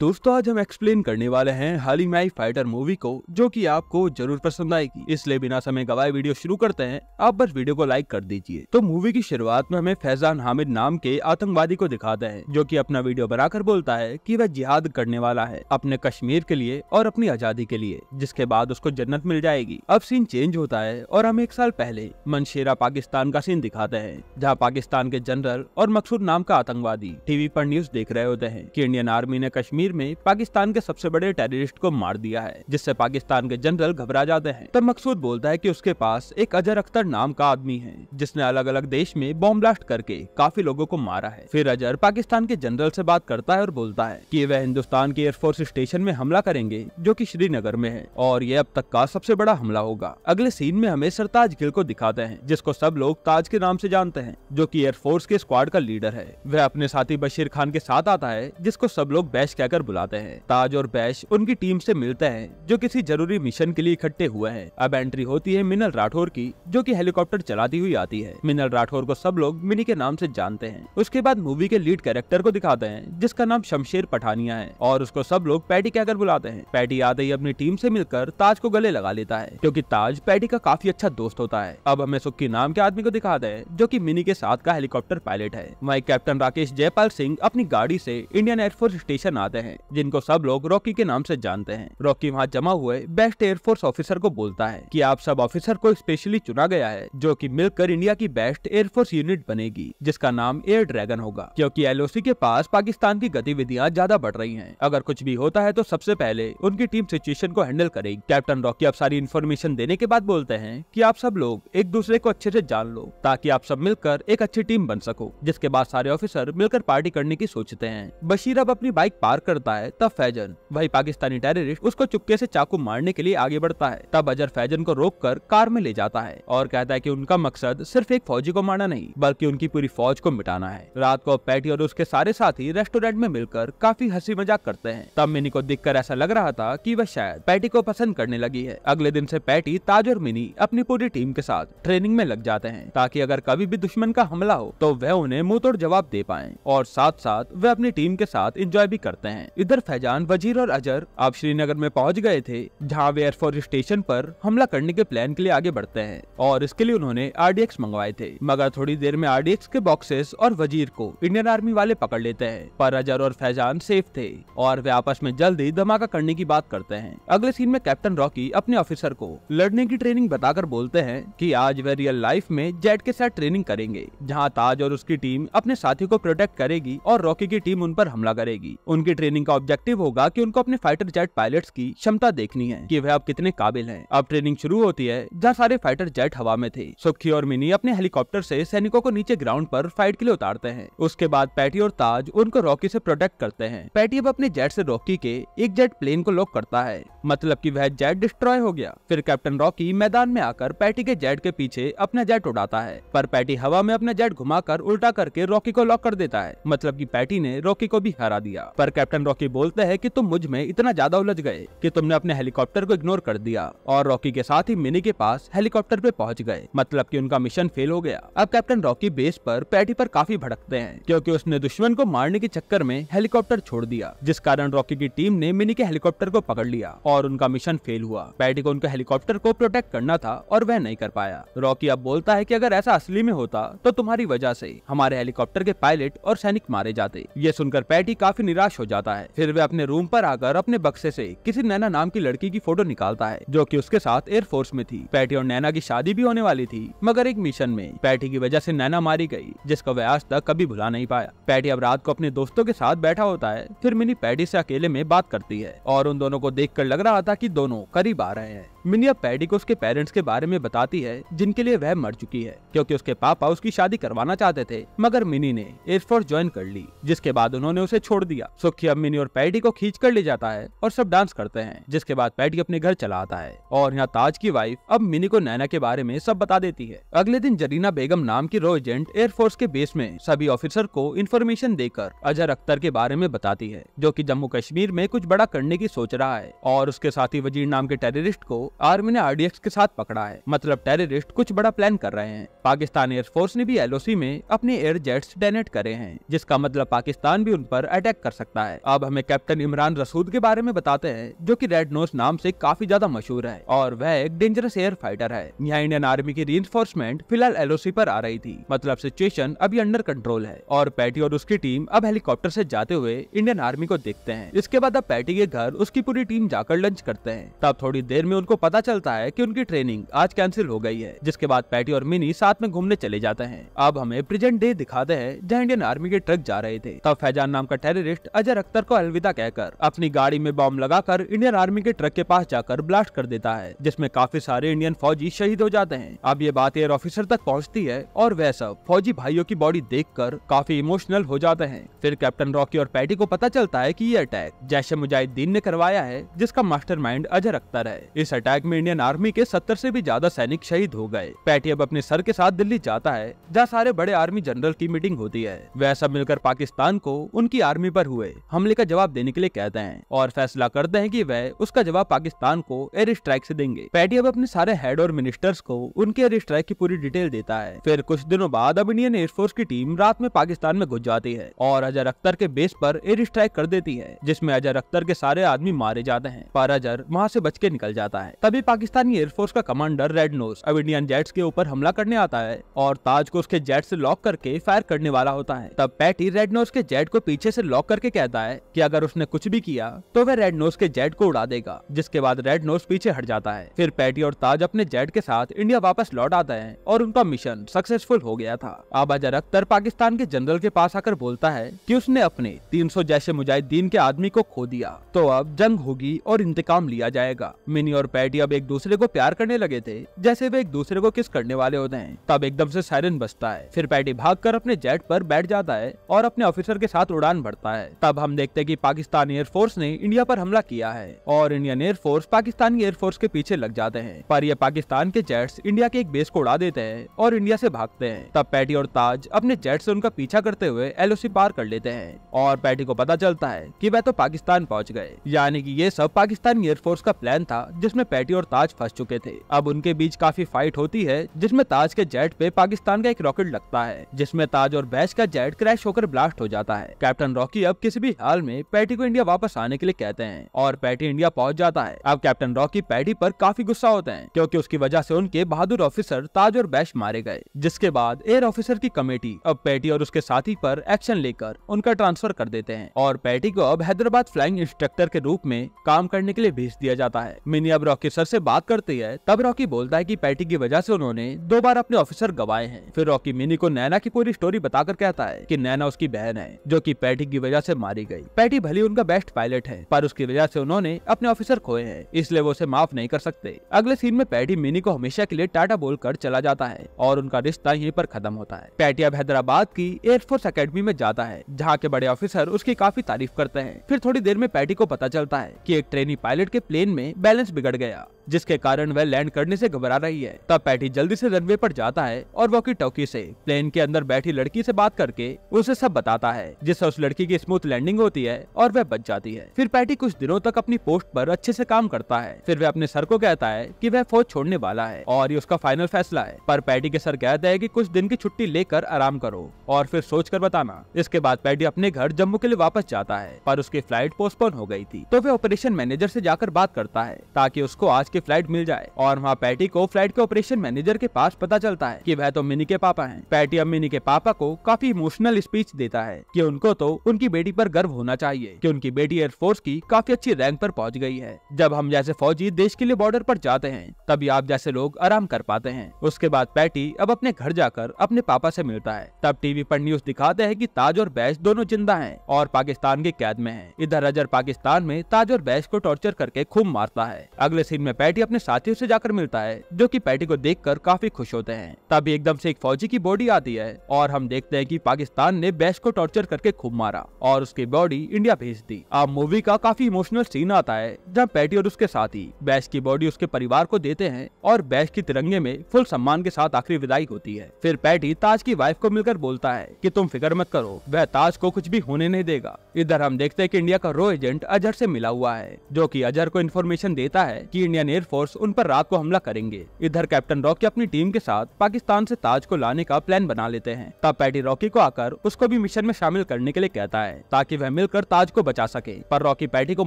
दोस्तों आज हम एक्सप्लेन करने वाले हैं हाली माई फाइटर मूवी को जो कि आपको जरूर पसंद आएगी इसलिए बिना समय गवाए वीडियो शुरू करते हैं आप बस वीडियो को लाइक कर दीजिए तो मूवी की शुरुआत में हमें फैजान हामिद नाम के आतंकवादी को दिखाते हैं जो कि अपना वीडियो बनाकर बोलता है कि वह जिहाद करने वाला है अपने कश्मीर के लिए और अपनी आजादी के लिए जिसके बाद उसको जन्नत मिल जाएगी अब सीन चेंज होता है और हम एक साल पहले मनशेरा पाकिस्तान का सीन दिखाते हैं जहाँ पाकिस्तान के जनरल और मकसूद नाम का आतंकवादी टीवी पर न्यूज देख रहे होते हैं की इंडियन आर्मी ने कश्मीर कश्मीर में पाकिस्तान के सबसे बड़े टेररिस्ट को मार दिया है जिससे पाकिस्तान के जनरल घबरा जाते हैं तब मकसूद बोलता है की उसके पास एक अजर अख्तर नाम का आदमी है जिसने अलग अलग देश में बॉम्ब ब्लास्ट करके काफी लोगों को मारा है फिर अजर पाकिस्तान के जनरल से बात करता है और बोलता है की वह हिंदुस्तान के एयरफोर्स स्टेशन में हमला करेंगे जो की श्रीनगर में है और ये अब तक का सबसे बड़ा हमला होगा अगले सीन में हमें सरताज गिल को दिखाते हैं जिसको सब लोग ताज के नाम से जानते हैं जो की एयरफोर्स के स्क्वाड का लीडर है वह अपने साथी बशीर खान के साथ आता है जिसको सब लोग बैश क्या कर बुलाते हैं ताज और बैश उनकी टीम से मिलते हैं जो किसी जरूरी मिशन के लिए इकट्ठे हुए हैं अब एंट्री होती है मिनल राठौर की जो की हेलीकॉप्टर चलाती हुई आती है मिनल राठौर को सब लोग मिनी के नाम से जानते हैं उसके बाद मूवी के लीड कैरेक्टर को दिखाते हैं जिसका नाम शमशेर पठानिया है और उसको सब लोग पैटी कहकर बुलाते हैं पैटी आते ही अपनी टीम से मिलकर ताज को गले लगा लेता है क्यूँकी ताज पैटी का काफी अच्छा दोस्त होता है अब हमें सुखी नाम के आदमी को दिखाते हैं जो की मिनी के साथ का हेलीकॉप्टर पायलट है वही कैप्टन राकेश जयपाल सिंह अपनी गाड़ी ऐसी इंडियन एयरफोर्स स्टेशन आते जाते हैं जिनको सब लोग रॉकी के नाम से जानते हैं रॉकी वहाँ जमा हुए बेस्ट एयरफोर्स ऑफिसर को बोलता है कि आप सब ऑफिसर को स्पेशली चुना गया है जो कि मिलकर इंडिया की बेस्ट एयरफोर्स यूनिट बनेगी जिसका नाम एयर ड्रैगन होगा क्यूँकी एल के पास पाकिस्तान की गतिविधियाँ ज्यादा बढ़ रही है अगर कुछ भी होता है तो सबसे पहले उनकी टीम सिचुएशन को हैंडल करेगी कैप्टन रॉकी अब सारी इन्फॉर्मेशन देने के बाद बोलते हैं की आप सब लोग एक दूसरे को अच्छे ऐसी जान लो ताकि आप सब मिलकर एक अच्छी टीम बन सको जिसके बाद सारे ऑफिसर मिलकर पार्टी करने की सोचते हैं बशीर अब अपनी बाइक पार्क करता है तब फैजन वही पाकिस्तानी टेररिस्ट उसको चुपके से चाकू मारने के लिए आगे बढ़ता है तब अजहर फैजन को रोक कर कार में ले जाता है और कहता है की उनका मकसद सिर्फ एक फौजी को मारना नहीं बल्कि उनकी पूरी फौज को मिटाना है रात को पैटी और उसके सारे साथी रेस्टोरेंट में मिलकर काफी हंसी मजाक करते हैं तब मिनी को कर ऐसा लग रहा था की वह शायद पैटी को पसंद करने लगी है अगले दिन ऐसी पैटी ताज और मिनी अपनी पूरी टीम के साथ ट्रेनिंग में लग जाते हैं ताकि अगर कभी भी दुश्मन का हमला हो तो वह उन्हें मुंह तोड़ जवाब दे पाए और साथ साथ वह अपनी टीम के साथ एंजॉय भी करते हैं हैं इधर फैजान वजीर और अजर आप श्रीनगर में पहुंच गए थे जहां वे एयरफोर्स स्टेशन पर हमला करने के प्लान के लिए आगे बढ़ते हैं और इसके लिए उन्होंने आरडीएक्स मंगवाए थे मगर थोड़ी देर में आरडीएक्स के बॉक्सेस और वजीर को इंडियन आर्मी वाले पकड़ लेते हैं पर अजर और फैजान सेफ थे और वे आपस में जल्द ही धमाका करने की बात करते हैं अगले सीन में कैप्टन रॉकी अपने ऑफिसर को लड़ने की ट्रेनिंग बताकर बोलते हैं कि आज वे रियल लाइफ में जेट के साथ ट्रेनिंग करेंगे जहां ताज और उसकी टीम अपने साथी को प्रोटेक्ट करेगी और रॉकी की टीम उन पर हमला करेगी उनकी ट्रेनिंग का ऑब्जेक्टिव होगा कि उनको अपने फाइटर जेट पायलट्स की क्षमता देखनी है कि वह अब कितने काबिल हैं। अब ट्रेनिंग शुरू होती है जहाँ सारे फाइटर जेट हवा में थे सुखी और मिनी अपने हेलीकॉप्टर से सैनिकों को नीचे ग्राउंड आरोप फाइट के लिए उतारते हैं उसके बाद पैटी और ताज उनको रॉकी ऐसी प्रोटेक्ट करते हैं पैटी अब अपने जेट ऐसी रॉकी के एक जेट प्लेन को लॉक करता है मतलब कि वह जेट डिस्ट्रॉय हो गया फिर कैप्टन रॉकी मैदान में आकर पैटी के जेट के पीछे अपना जेट उड़ाता है पर पैटी हवा में अपना जेट घुमाकर उल्टा करके रॉकी को लॉक कर देता है मतलब की पैटी ने रॉकी को भी हरा दिया पर कैप्टन रॉकी बोलते है की तुम मुझ में इतना ज्यादा उलझ गए की तुमने अपने हेलीकॉप्टर को इग्नोर कर दिया और रॉकी के साथ ही मिनी के पास हेलीकॉप्टर पे पहुँच गए मतलब की उनका मिशन फेल हो गया अब कैप्टन रॉकी बेस पर पैटी पर काफी भड़कते हैं क्योंकि उसने दुश्मन को मारने के चक्कर में हेलीकॉप्टर छोड़ दिया जिस कारण रॉकी की टीम ने मिनी के हेलीकॉप्टर को पकड़ लिया और उनका मिशन फेल हुआ पैटी को उनके हेलीकॉप्टर को प्रोटेक्ट करना था और वह नहीं कर पाया रॉकी अब बोलता है की अगर ऐसा असली में होता तो तुम्हारी वजह से हमारे हेलीकॉप्टर के पायलट और सैनिक मारे जाते ये सुनकर पैटी काफी निराश हो जाता है फिर वे अपने रूम पर आकर अपने बक्से से किसी नैना नाम की लड़की की फोटो निकालता है जो कि उसके साथ एयरफोर्स में थी पैटी और नैना की शादी भी होने वाली थी मगर एक मिशन में पैटी की वजह से नैना मारी गई जिसका वह आज तक कभी भुला नहीं पाया पैटी अब रात को अपने दोस्तों के साथ बैठा होता है फिर मिनी पैटी ऐसी अकेले में बात करती है और उन दोनों को देख कर लगा रहा था कि दोनों करीब आ रहे हैं मिनिया पैडी को उसके पेरेंट्स के बारे में बताती है जिनके लिए वह मर चुकी है क्योंकि उसके पापा उसकी शादी करवाना चाहते थे मगर मिनी ने एयरफोर्स ज्वाइन कर ली जिसके बाद उन्होंने उसे छोड़ दिया सुखी अब मिनी और पैडी को खींच कर ले जाता है और सब डांस करते हैं जिसके बाद पैडी अपने घर चला आता है और यहाँ ताज की वाइफ अब मिनी को नैना के बारे में सब बता देती है अगले दिन जरीना बेगम नाम की रो एजेंट एयरफोर्स के बेस में सभी ऑफिसर को इन्फॉर्मेशन देकर अजहर अख्तर के बारे में बताती है जो की जम्मू कश्मीर में कुछ बड़ा करने की सोच रहा है और उसके साथ वजीर नाम के टेररिस्ट को आर्मी ने आर के साथ पकड़ा है मतलब टेररिस्ट कुछ बड़ा प्लान कर रहे हैं पाकिस्तान एयरफोर्स ने भी एल में अपने एयर जेट्स डेनेट करे हैं जिसका मतलब पाकिस्तान भी उन पर अटैक कर सकता है अब हमें कैप्टन इमरान रसूद के बारे में बताते हैं जो की रेड नोस नाम ऐसी काफी ज्यादा मशहूर है और वह एक डेंजरस एयर फाइटर है यहाँ इंडियन आर्मी की री फिलहाल एल पर आ रही थी मतलब सिचुएशन अभी अंडर कंट्रोल है और पैटी और उसकी टीम अब हेलीकॉप्टर से जाते हुए इंडियन आर्मी को देखते हैं इसके बाद अब पैटी के घर उसकी पूरी टीम जाकर लंच करते हैं तब थोड़ी देर में उनको पता चलता है कि उनकी ट्रेनिंग आज कैंसिल हो गई है जिसके बाद पैटी और मिनी साथ में घूमने चले जाते हैं अब हमें प्रेजेंट डे दिखाते हैं जहाँ इंडियन आर्मी के ट्रक जा रहे थे तब फैजान नाम का टेररिस्ट अजय अख्तर को अलविदा कहकर अपनी गाड़ी में बॉम्ब लगाकर इंडियन आर्मी के ट्रक के पास जाकर ब्लास्ट कर देता है जिसमे काफी सारे इंडियन फौजी शहीद हो जाते हैं अब ये बात एयर ऑफिसर तक पहुँचती है और वह सब फौजी भाइयों की बॉडी देख कर काफी इमोशनल हो जाते हैं फिर कैप्टन रॉकी और पैटी को पता चलता है की ये अटैक जैश मुजाहिदीन ने करवाया है जिसका मास्टर अजय अजर अख्तर है इस अटैक अटैक में इंडियन आर्मी के सत्तर ऐसी भी ज्यादा सैनिक शहीद हो गए पैटी अब अपने सर के साथ दिल्ली जाता है जहाँ सारे बड़े आर्मी जनरल की मीटिंग होती है वह सब मिलकर पाकिस्तान को उनकी आर्मी आरोप हुए हमले का जवाब देने के लिए कहते हैं और फैसला करते हैं की वह उसका जवाब पाकिस्तान को एयर स्ट्राइक ऐसी देंगे पैटी अब अपने सारे हेड और मिनिस्टर्स को उनके एयर स्ट्राइक की पूरी डिटेल देता है फिर कुछ दिनों बाद अब इंडियन एयरफोर्स की टीम रात में पाकिस्तान में घुस जाती है और अजर अख्तर के बेस पर एयर स्ट्राइक कर देती है जिसमे अजर अख्तर के सारे आदमी मारे जाते हैं पर अजर वहाँ से बच के निकल जाता है तभी पाकिस्तानी एयरफोर्स का कमांडर रेड नोज अब इंडियन जेट्स के ऊपर हमला करने आता है और ताज को उसके जेट से लॉक करके फायर करने वाला होता है तब पैटी रेड नोज के जेट को पीछे से लॉक करके कहता है कि अगर उसने कुछ भी किया तो वह रेड नोज के जेट को उड़ा देगा जिसके बाद रेड नोज पीछे हट जाता है फिर पैटी और ताज अपने जेट के साथ इंडिया वापस लौट आता है और उनका मिशन सक्सेसफुल हो गया था आबाजर अख्तर पाकिस्तान के जनरल के पास आकर बोलता है की उसने अपने तीन सौ जैसे मुजाहिदीन के आदमी को खो दिया तो अब जंग होगी और इंतकाम लिया जाएगा मिनी और पैटी सोसाइटी अब एक दूसरे को प्यार करने लगे थे जैसे वे एक दूसरे को किस करने वाले होते हैं तब एकदम से सायरन बजता है फिर पैटी भागकर अपने जेट पर बैठ जाता है और अपने ऑफिसर के साथ उड़ान भरता है तब हम देखते हैं कि पाकिस्तान एयरफोर्स ने इंडिया पर हमला किया है और इंडियन एयरफोर्स पाकिस्तानी एयरफोर्स के पीछे लग जाते हैं पर यह पाकिस्तान के जेट्स इंडिया के एक बेस को उड़ा देते हैं और इंडिया से भागते हैं तब पैटी और ताज अपने जेट से उनका पीछा करते हुए एल पार कर लेते हैं और पैटी को पता चलता है की वह तो पाकिस्तान पहुँच गए यानी की ये सब पाकिस्तानी एयरफोर्स का प्लान था जिसमे पैटी सोसाइटी और ताज फंस चुके थे अब उनके बीच काफी फाइट होती है जिसमे ताज के जेट पे पाकिस्तान का एक रॉकेट लगता है जिसमे ताज और बैश का जेट क्रैश होकर ब्लास्ट हो जाता है कैप्टन रॉकी अब किसी भी हाल में पैटी को इंडिया वापस आने के लिए कहते हैं और पैटी इंडिया पहुँच जाता है अब कैप्टन रॉकी पैटी आरोप काफी गुस्सा होते हैं क्यूँकी उसकी वजह ऐसी उनके बहादुर ऑफिसर ताज और बैश मारे गए जिसके बाद एयर ऑफिसर की कमेटी अब पैटी और उसके साथी आरोप एक्शन लेकर उनका ट्रांसफर कर देते हैं और पैटी को अब हैदराबाद फ्लाइंग इंस्ट्रक्टर के रूप में काम करने के लिए भेज दिया जाता है मिनी अब रॉकी रॉकी सर से बात करती है तब रॉकी बोलता है कि पैटी की वजह से उन्होंने दो बार अपने ऑफिसर गवाए हैं फिर रॉकी मिनी को नैना की पूरी स्टोरी बताकर कहता है कि नैना उसकी बहन है जो कि पैटी की वजह से मारी गई पैटी भली उनका बेस्ट पायलट है पर उसकी वजह से उन्होंने अपने ऑफिसर खोए हैं इसलिए वो उसे माफ नहीं कर सकते अगले सीन में पैटी मिनी को हमेशा के लिए टाटा बोल कर चला जाता है और उनका रिश्ता यहीं पर खत्म होता है पैटी अब हैदराबाद की एयरफोर्स अकेडमी में जाता है जहाँ के बड़े ऑफिसर उसकी काफी तारीफ करते हैं फिर थोड़ी देर में पैटी को पता चलता है की एक ट्रेनी पायलट के प्लेन में बैलेंस बिगड़ गया ya जिसके कारण वह लैंड करने से घबरा रही है तब पैटी जल्दी से रनवे पर जाता है और वॉकी टॉकी से प्लेन के अंदर बैठी लड़की से बात करके उसे सब बताता है जिससे उस लड़की की स्मूथ लैंडिंग होती है और वह बच जाती है फिर पैटी कुछ दिनों तक अपनी पोस्ट पर अच्छे से काम करता है फिर वह अपने सर को कहता है की वह फौज छोड़ने वाला है और ये उसका फाइनल फैसला है पर पैटी के सर कहते हैं की कुछ दिन की छुट्टी लेकर आराम करो और फिर सोच कर बताना इसके बाद पैटी अपने घर जम्मू के लिए वापस जाता है पर उसकी फ्लाइट पोस्टपोन हो गयी थी तो वह ऑपरेशन मैनेजर ऐसी जाकर बात करता है ताकि उसको आज उसकी फ्लाइट मिल जाए और वहाँ पैटी को फ्लाइट के ऑपरेशन मैनेजर के पास पता चलता है की वह तो मिनी के पापा है पैटी अब मिनी के पापा को काफी इमोशनल स्पीच देता है की उनको तो उनकी बेटी आरोप गर्व होना चाहिए की उनकी बेटी एयरफोर्स की काफी अच्छी रैंक आरोप पहुँच गयी है जब हम जैसे फौजी देश के लिए बॉर्डर आरोप जाते हैं तभी आप जैसे लोग आराम कर पाते हैं उसके बाद पैटी अब अपने घर जाकर अपने पापा से मिलता है तब टीवी पर न्यूज दिखाते हैं कि ताज और बैश दोनों जिंदा हैं और पाकिस्तान के कैद में हैं। इधर अजर पाकिस्तान में ताज और बैश को टॉर्चर करके खूब मारता है अगले सीन में पैटी अपने साथियों से जाकर मिलता है जो कि पैटी को देखकर काफी खुश होते हैं तभी एकदम से एक फौजी की बॉडी आती है और हम देखते हैं कि पाकिस्तान ने बैश को टॉर्चर करके खूब मारा और उसकी बॉडी इंडिया भेज दी अब मूवी का काफी इमोशनल सीन आता है जहाँ पैटी और उसके साथी बैश की बॉडी उसके परिवार को देते हैं और बैश की तिरंगे में फुल सम्मान के साथ आखिरी विदाई होती है फिर पैटी ताज की वाइफ को मिलकर बोलता है की तुम फिक्र मत करो वह ताज को कुछ भी होने नहीं देगा इधर हम देखते हैं की इंडिया का रो एजेंट अजहर से मिला हुआ है जो की अजहर को इन्फॉर्मेशन देता है की इंडिया ने एयरफोर्स उन पर रात को हमला करेंगे इधर कैप्टन रॉकी अपनी टीम के साथ पाकिस्तान से ताज को लाने का प्लान बना लेते हैं तब पैटी रॉकी को आकर उसको भी मिशन में शामिल करने के लिए कहता है ताकि वह मिलकर ताज को बचा सके पर रॉकी पैटी को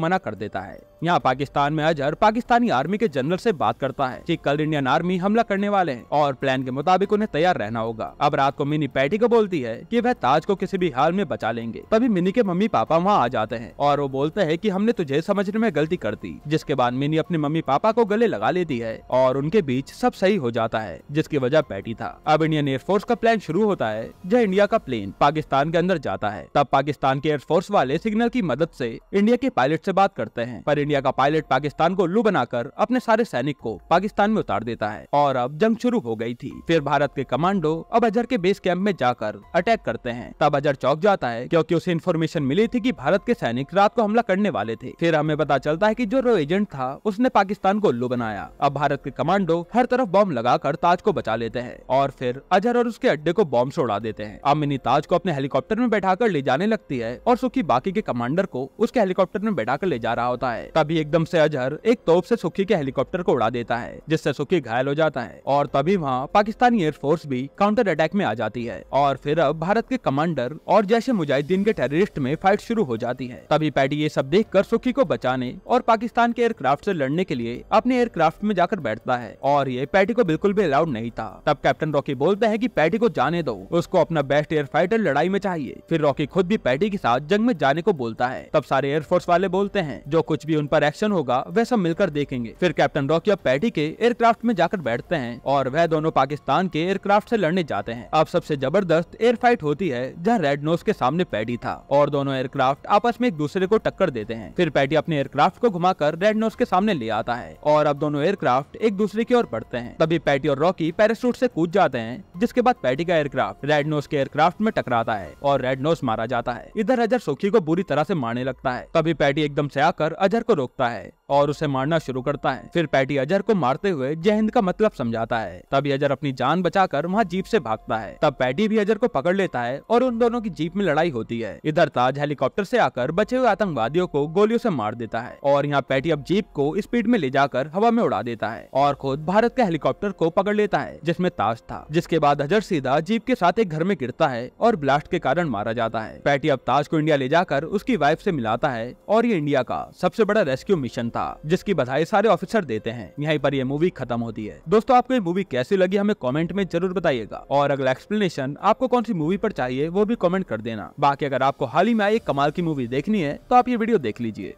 मना कर देता है यहाँ पाकिस्तान में अजहर पाकिस्तानी आर्मी के जनरल ऐसी बात करता है की कल इंडियन आर्मी हमला करने वाले है और प्लान के मुताबिक उन्हें तैयार रहना होगा अब रात को मिनी पैटी को बोलती है की वह ताज को किसी भी हाल में बचा लेंगे तभी मिनी के मम्मी पापा वहाँ आ जाते हैं और वो बोलते हैं की हमने तुझे समझने में गलती कर दी जिसके बाद मिनी अपने मम्मी पापा को गले लगा लेती है और उनके बीच सब सही हो जाता है जिसकी वजह पैटी था अब इंडियन एयरफोर्स का प्लान शुरू होता है जब इंडिया का प्लेन पाकिस्तान के अंदर जाता है तब पाकिस्तान के एयरफोर्स वाले सिग्नल की मदद से इंडिया के पायलट से बात करते हैं पर इंडिया का पायलट पाकिस्तान को उल्लू बनाकर अपने सारे सैनिक को पाकिस्तान में उतार देता है और अब जंग शुरू हो गई थी फिर भारत के कमांडो अब अजहर के बेस कैंप में जाकर अटैक करते हैं तब अजहर चौक जाता है क्योंकि उसे इन्फॉर्मेशन मिली थी की भारत के सैनिक रात को हमला करने वाले थे फिर हमें पता चलता है की जो रो एजेंट था उसने पाकिस्तान को उल्लू बनाया अब भारत के कमांडो हर तरफ बॉम्ब लगाकर ताज को बचा लेते हैं और फिर अजहर और उसके अड्डे को बॉम्ब से उड़ा देते हैं अब मिनी ताज को अपने हेलीकॉप्टर में बैठा ले जाने लगती है और सुखी बाकी के कमांडर को उसके हेलीकॉप्टर में बैठा ले जा रहा होता है तभी एकदम ऐसी अजहर एक तोप ऐसी सुखी के हेलीकॉप्टर को उड़ा देता है जिससे सुखी घायल हो जाता है और तभी वहाँ पाकिस्तानी एयरफोर्स भी काउंटर अटैक में आ जाती है और फिर अब भारत के कमांडर और जैसे मुजाहिदीन के टेररिस्ट में फाइट शुरू हो जाती है तभी पैडी ये सब देख कर सुखी को बचाने और पाकिस्तान के एयरक्राफ्ट ऐसी लड़ने के लिए अपने एयरक्राफ्ट में जाकर बैठता है और ये पैटी को बिल्कुल भी अलाउड नहीं था तब कैप्टन रॉकी बोलता है की पैटी को जाने दो उसको अपना बेस्ट एयर फाइटर लड़ाई में चाहिए फिर रॉकी खुद भी पैटी के साथ जंग में जाने को बोलता है तब सारे एयरफोर्स वाले बोलते हैं जो कुछ भी उन पर एक्शन होगा वह सब मिलकर देखेंगे फिर कैप्टन रॉकी और पैटी के एयरक्राफ्ट में जाकर बैठते हैं और वह दोनों पाकिस्तान के एयरक्राफ्ट से लड़ने जाते हैं अब सबसे जबरदस्त एयर फाइट होती है जहाँ रेड नोज के सामने पैटी था और दोनों एयरक्राफ्ट आपस में एक दूसरे को टक्कर देते हैं फिर पैटी अपने एयरक्राफ्ट को घुमाकर रेड नोज के सामने ले आता है और अब दोनों एयरक्राफ्ट एक दूसरे की ओर पड़ते हैं तभी पैटी और रॉकी पैराशूट से कूद जाते हैं जिसके बाद पैटी का एयरक्राफ्ट रेड नोस के एयरक्राफ्ट में टकराता है और रेड नोस मारा जाता है इधर अजर सोखी को बुरी तरह से मारने लगता है तभी पैटी एकदम से आकर अजर को रोकता है और उसे मारना शुरू करता है फिर पैटी अजहर को मारते हुए जय हिंद का मतलब समझाता है तभी अजर अपनी जान कर वहाँ जीप से भागता है तब पैटी भी अजर को पकड़ लेता है और उन दोनों की जीप में लड़ाई होती है इधर ताज हेलीकॉप्टर ऐसी आकर बचे हुए आतंकवादियों को गोलियों ऐसी मार देता है और यहाँ पैटी अब जीप को स्पीड में ले जाकर उठाकर हवा में उड़ा देता है और खुद भारत के हेलीकॉप्टर को पकड़ लेता है जिसमे ताज था जिसके बाद अजहर सीधा जीप के साथ एक घर में गिरता है और ब्लास्ट के कारण मारा जाता है पैटी अब ताज को इंडिया ले जाकर उसकी वाइफ ऐसी मिलाता है और ये इंडिया का सबसे बड़ा रेस्क्यू मिशन था जिसकी बधाई सारे ऑफिसर देते हैं यहाँ पर यह मूवी खत्म होती है दोस्तों आपको ये मूवी कैसी लगी हमें कॉमेंट में जरूर बताइएगा और अगला एक्सप्लेनेशन आपको कौन सी मूवी आरोप चाहिए वो भी कॉमेंट कर देना बाकी अगर आपको हाल ही में आई एक कमाल की मूवी देखनी है तो आप ये वीडियो देख लीजिए